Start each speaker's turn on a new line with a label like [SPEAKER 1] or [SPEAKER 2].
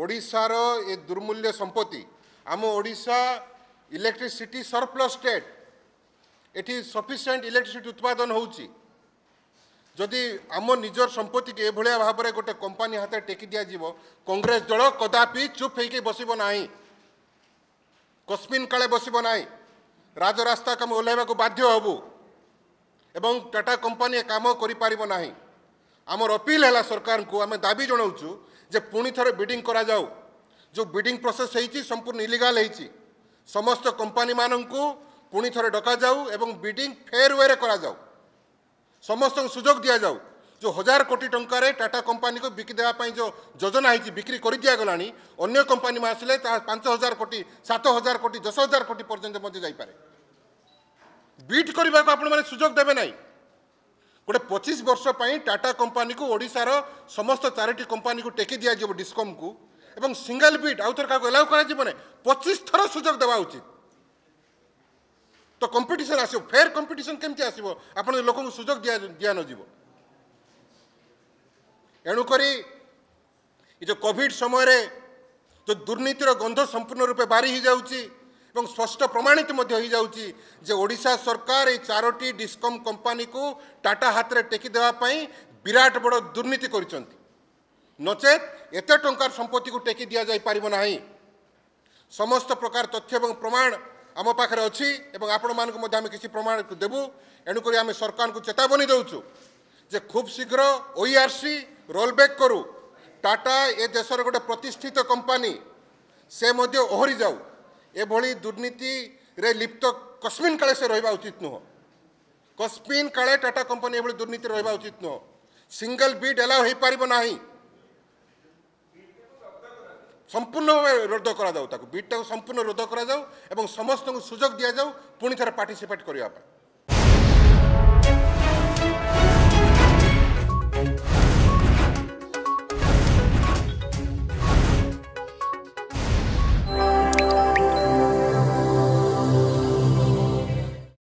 [SPEAKER 1] ଓଡ଼ିଶାର ଏ ଦୁର୍ମୂଲ୍ୟ ସମ୍ପତ୍ତି ଆମ ଓଡ଼ିଶା ଇଲେକ୍ଟ୍ରିସିଟି ସରପ୍ଲସ୍ ଷ୍ଟେଟ୍ ଏଠି ସଫିସିଏଣ୍ଟ ଇଲେକ୍ଟ୍ରିସିଟି ଉତ୍ପାଦନ ହେଉଛି ଯଦି ଆମ ନିଜର ସମ୍ପତ୍ତିକୁ ଏଭଳିଆ ଭାବରେ ଗୋଟେ କମ୍ପାନୀ ହାତରେ ଟେକି ଦିଆଯିବ କଂଗ୍ରେସ ଦଳ କଦାପି ଚୁପ୍ ହୋଇକି ବସିବ ନାହିଁ କସ୍ମିନ୍ କାଳେ ବସିବ ନାହିଁ ରାଜରାସ୍ତା କାମ ଓହ୍ଲାଇବାକୁ ବାଧ୍ୟ ହେବୁ ଏବଂ ଟାଟା କମ୍ପାନୀ କାମ କରିପାରିବ ନାହିଁ ଆମର ଅପିଲ୍ ହେଲା ସରକାରଙ୍କୁ ଆମେ ଦାବି ଜଣାଉଛୁ ଯେ ପୁଣି ଥରେ ବିଡ଼ିଂ କରାଯାଉ ଯେଉଁ ବିଡ଼ିଂ ପ୍ରୋସେସ୍ ହେଇଛି ସମ୍ପୂର୍ଣ୍ଣ ଇଲିଗାଲ୍ ହେଇଛି ସମସ୍ତ କମ୍ପାନୀମାନଙ୍କୁ ପୁଣି ଥରେ ଡକାଯାଉ ଏବଂ ବିଡ଼ିଂ ଫେୟାର୍ ୱେରେ କରାଯାଉ ସମସ୍ତଙ୍କୁ ସୁଯୋଗ ଦିଆଯାଉ ଯେଉଁ ହଜାର କୋଟି ଟଙ୍କାରେ ଟାଟା କମ୍ପାନୀକୁ ବିକି ଦେବା ପାଇଁ ଯେଉଁ ଯୋଜନା ହେଇଛି ବିକ୍ରି କରି ଦିଆଗଲାଣି ଅନ୍ୟ କମ୍ପାନୀ ଆସିଲେ ତାହା ପାଞ୍ଚ ହଜାର କୋଟି ସାତ ହଜାର କୋଟି ଦଶ ହଜାର କୋଟି ପର୍ଯ୍ୟନ୍ତ ମଧ୍ୟ ଯାଇପାରେ ବିଟ୍ କରିବାକୁ ଆପଣମାନେ ସୁଯୋଗ ଦେବେ ନାହିଁ ଗୋଟେ ପଚିଶ ବର୍ଷ ପାଇଁ ଟାଟା କମ୍ପାନୀକୁ ଓଡ଼ିଶାର ସମସ୍ତ ଚାରିଟି କମ୍ପାନୀକୁ ଟେକି ଦିଆଯିବ ଡିସ୍କମ୍କୁ ଏବଂ ସିଙ୍ଗଲ୍ ବିଟ୍ ଆଉ ଥରେ କାହାକୁ ଏଲାଉ କରାଯିବ ନାହିଁ ପଚିଶ ଥର ସୁଯୋଗ ଦେବା ଉଚିତ ତ କମ୍ପିଟିସନ୍ ଆସିବ ଫେୟାର୍ କମ୍ପିଟିସନ୍ କେମିତି ଆସିବ ଆପଣ ଲୋକଙ୍କୁ ସୁଯୋଗ ଦିଆ ଦିଆ ନଯିବ ଏଣୁକରି ଏ ଯେଉଁ କୋଭିଡ଼ ସମୟରେ ଯେଉଁ ଦୁର୍ନୀତିର ଗନ୍ଧ ସମ୍ପୂର୍ଣ୍ଣ ରୂପେ ବାରି ହୋଇଯାଉଛି ଏବଂ ସ୍ପଷ୍ଟ ପ୍ରମାଣିତ ମଧ୍ୟ ହୋଇଯାଉଛି ଯେ ଓଡ଼ିଶା ସରକାର ଏହି ଚାରୋଟି ଡିସ୍କମ୍ କମ୍ପାନୀକୁ ଟାଟା ହାତରେ ଟେକି ଦେବା ପାଇଁ ବିରାଟ ବଡ଼ ଦୁର୍ନୀତି କରିଛନ୍ତି ନଚେତ୍ ଏତେ ଟଙ୍କାର ସମ୍ପତ୍ତିକୁ ଟେକି ଦିଆଯାଇପାରିବ ନାହିଁ ସମସ୍ତ ପ୍ରକାର ତଥ୍ୟ ଏବଂ ପ୍ରମାଣ ଆମ ପାଖରେ ଅଛି ଏବଂ ଆପଣମାନଙ୍କୁ ମଧ୍ୟ ଆମେ କିଛି ପ୍ରମାଣ ଦେବୁ ଏଣୁକରି ଆମେ ସରକାରଙ୍କୁ ଚେତାବନୀ ଦେଉଛୁ ଯେ ଖୁବ୍ ଶୀଘ୍ର ଓଇଆର୍ସି ରୋଲ୍ବ୍ୟାକ୍ e କରୁ ଟାଟା ଏ ଦେଶର ଗୋଟେ ପ୍ରତିଷ୍ଠିତ କମ୍ପାନୀ ସେ ମଧ୍ୟ ଓହରି ଏଭଳି ଦୁର୍ନୀତିରେ ଲିପ୍ତ କସ୍ମିନ୍ କାଳେ ସେ ରହିବା ଉଚିତ ନୁହଁ କସ୍ମିନ୍ କାଳେ ଟାଟା କମ୍ପାନୀ ଏଭଳି ଦୁର୍ନୀତିରେ ରହିବା ଉଚିତ ନୁହଁ ସିଙ୍ଗଲ ବିଡ୍ ଏଲାଓ ହୋଇପାରିବ ନାହିଁ সম্পূর্ণ ভাবে রোধ করা যাও তাকে বিডটাকে সম্পূর্ণ রোধ করা যাও এবং সমস্ত সুযোগ দিয়া যাও পুঁথরে পার্টিসিপেট করা